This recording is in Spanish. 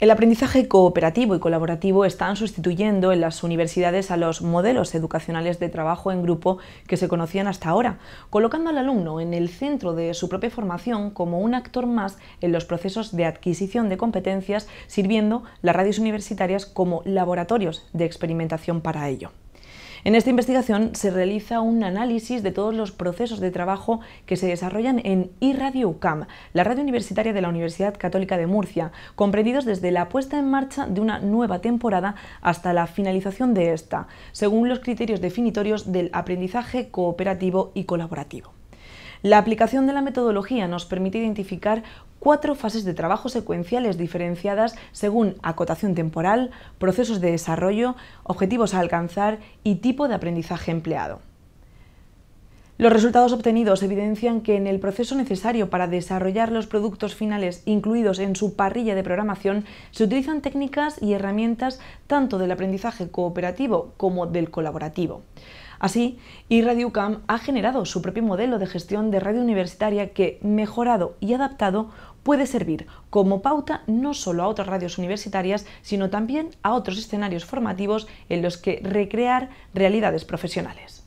El aprendizaje cooperativo y colaborativo están sustituyendo en las universidades a los modelos educacionales de trabajo en grupo que se conocían hasta ahora, colocando al alumno en el centro de su propia formación como un actor más en los procesos de adquisición de competencias, sirviendo las radios universitarias como laboratorios de experimentación para ello. En esta investigación se realiza un análisis de todos los procesos de trabajo que se desarrollan en iRadio la radio universitaria de la Universidad Católica de Murcia, comprendidos desde la puesta en marcha de una nueva temporada hasta la finalización de esta, según los criterios definitorios del aprendizaje cooperativo y colaborativo. La aplicación de la metodología nos permite identificar cuatro fases de trabajo secuenciales diferenciadas según acotación temporal, procesos de desarrollo, objetivos a alcanzar y tipo de aprendizaje empleado. Los resultados obtenidos evidencian que en el proceso necesario para desarrollar los productos finales incluidos en su parrilla de programación se utilizan técnicas y herramientas tanto del aprendizaje cooperativo como del colaborativo. Así, iRadioCam ha generado su propio modelo de gestión de radio universitaria que, mejorado y adaptado, puede servir como pauta no solo a otras radios universitarias, sino también a otros escenarios formativos en los que recrear realidades profesionales.